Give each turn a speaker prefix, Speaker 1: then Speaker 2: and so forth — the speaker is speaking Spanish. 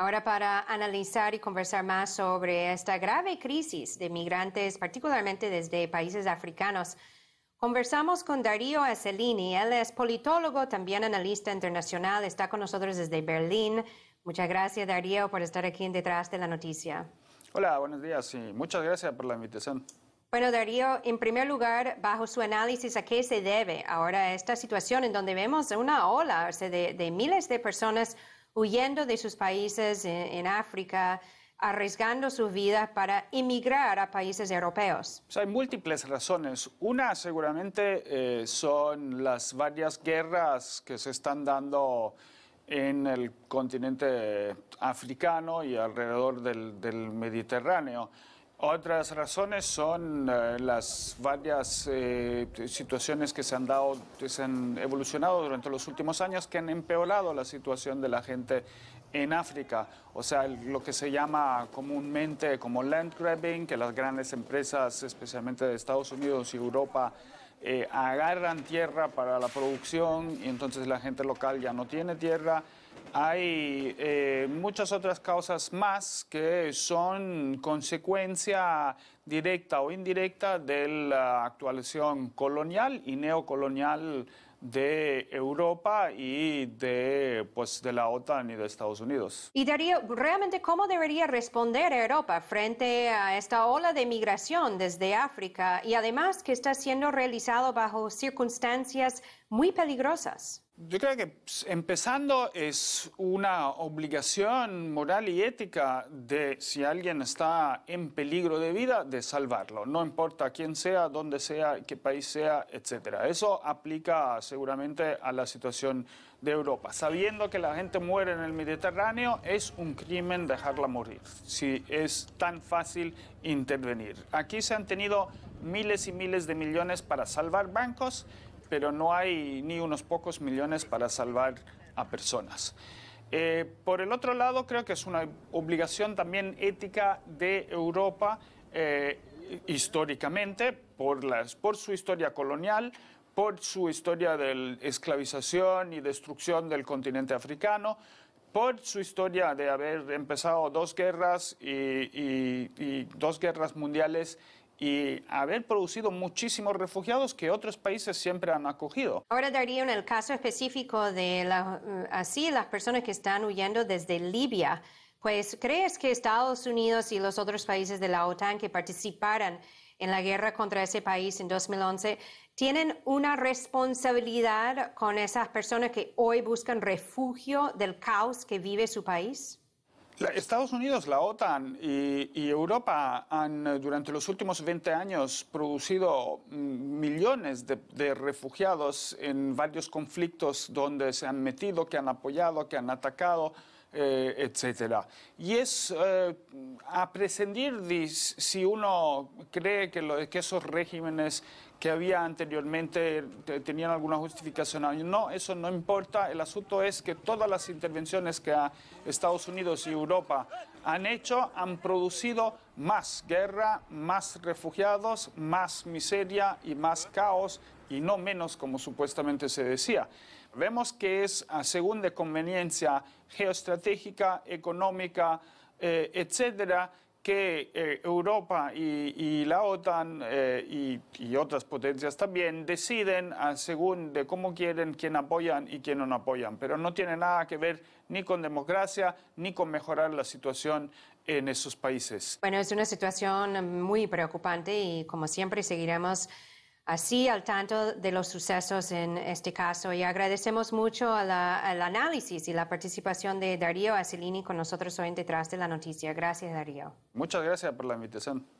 Speaker 1: Ahora para analizar y conversar más sobre esta grave crisis de migrantes, particularmente desde países africanos, conversamos con Darío Acelini. Él es politólogo, también analista internacional, está con nosotros desde Berlín. Muchas gracias, Darío, por estar aquí Detrás de la Noticia.
Speaker 2: Hola, buenos días y muchas gracias por la invitación.
Speaker 1: Bueno, Darío, en primer lugar, bajo su análisis, ¿a qué se debe ahora esta situación en donde vemos una ola de, de miles de personas? huyendo de sus países en, África, arriesgando su vida para emigrar a países europeos.
Speaker 2: hay múltiples razones. Una seguramente eh, son las varias guerras que se están dando en el continente africano y alrededor del Mediterráneo. Otras razones son eh, las varias eh, situaciones que se han dado, que se han evolucionado durante los últimos años, que han empeorado la situación de la gente en África. O sea, lo que se llama comúnmente como land grabbing, que las grandes empresas, especialmente de Estados Unidos y Europa, eh, agarran tierra para la producción y entonces la gente local ya no tiene tierra hay eh, muchas otras causas más que son consecuencia directa o indirecta de la actuación colonial y neocolonial de Europa y de, pues, de la OTAN y de Estados Unidos.
Speaker 1: Y Darío, realmente, ¿cómo debería responder Europa frente a esta ola de migración desde África y además que está siendo realizado bajo circunstancias muy peligrosas?
Speaker 2: Yo creo que pues, empezando es una obligación moral y ética de si alguien está en peligro de vida, de salvarlo. No importa quién sea, dónde sea, qué país sea, etc. Eso aplica seguramente a la situación de Europa. Sabiendo que la gente muere en el Mediterráneo, es un crimen dejarla morir, si es tan fácil intervenir. Aquí se han tenido miles y miles de millones para salvar bancos pero no hay ni unos pocos millones para salvar a personas. Eh, por el otro lado, creo que es una obligación también ética de Europa eh, históricamente, por, por su historia colonial, por su historia de esclavización y destrucción del continente africano, por su historia de haber empezado dos guerras y, dos guerras mundiales y haber producido muchísimos refugiados que otros países siempre han acogido.
Speaker 1: Ahora, daría en el caso específico de la, mm, así las personas que están huyendo desde Libia, pues ¿crees que Estados Unidos y los otros países de la OTAN que participaran en la guerra contra ese país en 2011, tienen una responsabilidad con esas personas que hoy buscan refugio del caos que vive su país?
Speaker 2: Estados Unidos, la OTAN y, Europa han eh, durante los últimos 20 años producido mm, millones de, refugiados en varios conflictos donde se han metido, que han apoyado, que han atacado eh, etcétera. Y es eh, a prescindir si uno cree que, que esos regímenes que había anteriormente tenían alguna justificación. No, eso no importa. El asunto es que todas las intervenciones que Estados Unidos y Europa han hecho han producido más guerra, más refugiados, más miseria y más caos y no menos como supuestamente se decía. Vemos que es según de conveniencia geoestratégica, económica, eh, etcétera, que eh, Europa y, la OTAN eh, y, otras potencias también deciden ah, según de cómo quieren, quién apoyan y quién no apoyan, pero no tiene nada que ver ni con democracia ni con mejorar la situación en esos países.
Speaker 1: Bueno, es una situación muy preocupante y como siempre seguiremos así al tanto de los sucesos en este caso. Y agradecemos mucho al análisis y la participación de Darío Asilini con nosotros hoy en Detrás de la Noticia. Gracias, Darío.
Speaker 2: Muchas gracias por la invitación.